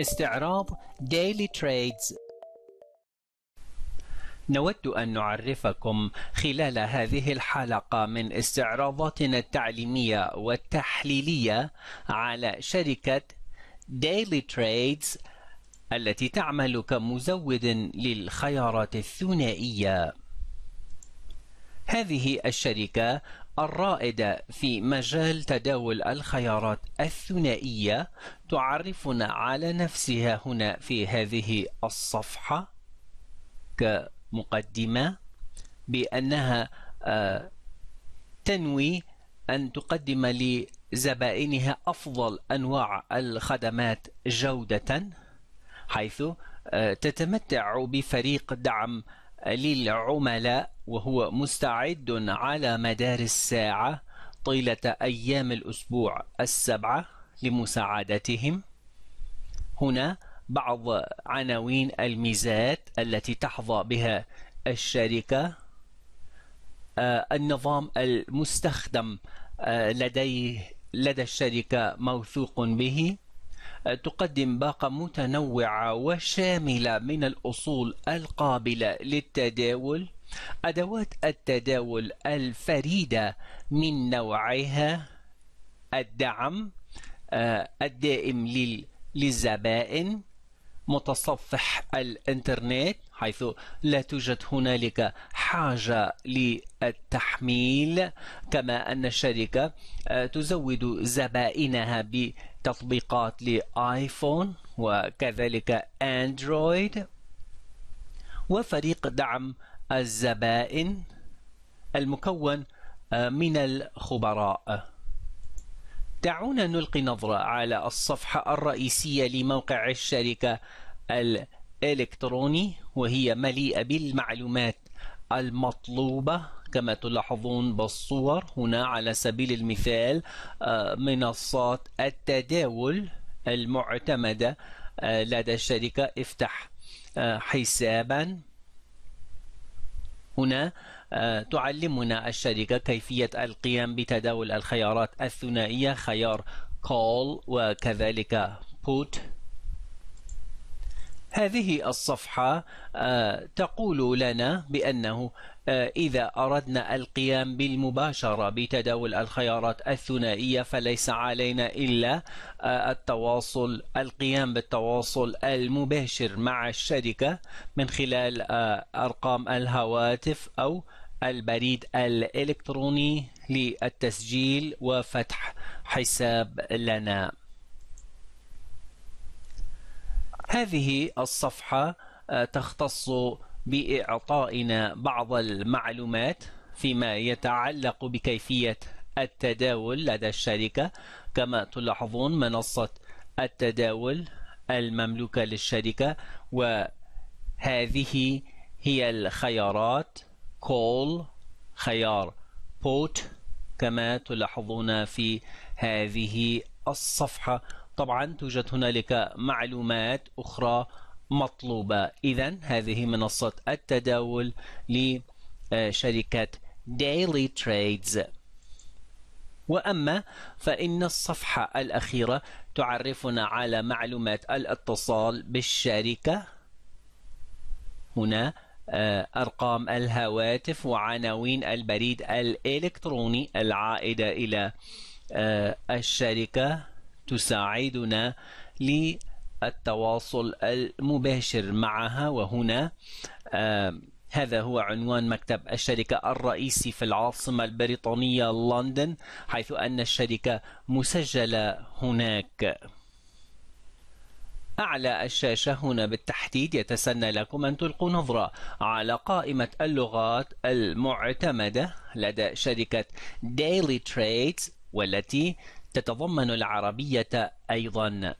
استعراض Daily Trades نود أن نعرفكم خلال هذه الحلقة من استعراضاتنا التعليمية والتحليلية على شركة Daily Trades التي تعمل كمزود للخيارات الثنائية. هذه الشركة الرائدة في مجال تداول الخيارات الثنائية تعرفنا على نفسها هنا في هذه الصفحة كمقدمة بأنها آه، تنوي أن تقدم لزبائنها أفضل أنواع الخدمات جودة حيث آه، تتمتع بفريق دعم للعملاء وهو مستعد على مدار الساعة طيلة أيام الأسبوع السبعة لمساعدتهم هنا بعض عناوين الميزات التي تحظى بها الشركة آه، النظام المستخدم آه، لديه لدى الشركة موثوق به تقدم باقة متنوعة وشاملة من الأصول القابلة للتداول أدوات التداول الفريدة من نوعها الدعم آه، الدائم للزبائن متصفح الانترنت حيث لا توجد هنالك حاجة للتحميل كما أن الشركة آه، تزود زبائنها ب تطبيقات لآيفون وكذلك أندرويد وفريق دعم الزبائن المكون آه، من الخبراء دعونا نلقي نظرة على الصفحة الرئيسية لموقع الشركة الإلكتروني وهي مليئة بالمعلومات المطلوبة كما تلاحظون بالصور هنا على سبيل المثال آه، منصات التداول المعتمدة آه، لدى الشركة افتح آه، حسابا هنا تعلمنا الشركة كيفية القيام بتداول الخيارات الثنائية خيار call وكذلك put هذه الصفحة آه، تقول لنا بأنه آه، إذا أردنا القيام بالمباشرة بتداول الخيارات الثنائية فليس علينا إلا آه، التواصل القيام بالتواصل المباشر مع الشركة من خلال أرقام الهواتف أو البريد الإلكتروني للتسجيل وفتح حساب لنا هذه الصفحة آه، تختص بإعطائنا بعض المعلومات فيما يتعلق بكيفية التداول لدى الشركة كما تلاحظون منصة التداول المملوكة للشركة وهذه هي الخيارات call خيار put كما تلاحظون في هذه الصفحة طبعا توجد هنالك معلومات أخرى مطلوبة إذا هذه منصة التداول لشركة ديلي تريدز وأما فإن الصفحة الأخيرة تعرفنا على معلومات الاتصال بالشركة هنا آه، أرقام الهواتف وعناوين البريد الإلكتروني العائدة إلى آه، الشركة تساعدنا للتواصل المباشر معها وهنا هذا هو عنوان مكتب الشركة الرئيسي في العاصمة البريطانية لندن حيث أن الشركة مسجلة هناك أعلى الشاشة هنا بالتحديد يتسنى لكم أن تلقوا نظرة على قائمة اللغات المعتمدة لدى شركة ديلي Trades والتي تتضمن العربية أيضا